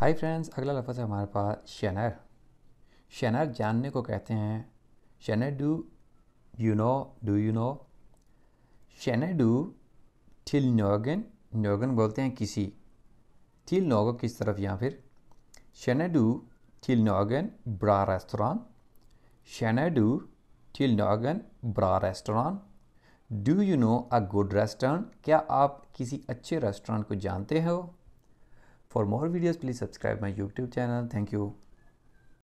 Hi friends अगला लफ्ज़ है हमारे पास शनर शनर जानने को कहते हैं शनर do you know do you know शनर डू थिल नोगन नोगन बोलते हैं किसी थिल नोगो किस तरफ या फिर शनर डू थिल नोगन ब्रा रेस्टोरान शनर डू थिल नोगन ब्रा रेस्टोरान do you know a good restaurant क्या आप किसी अच्छे रेस्टोरेंट को जानते हो For more videos, please subscribe my YouTube channel. Thank you.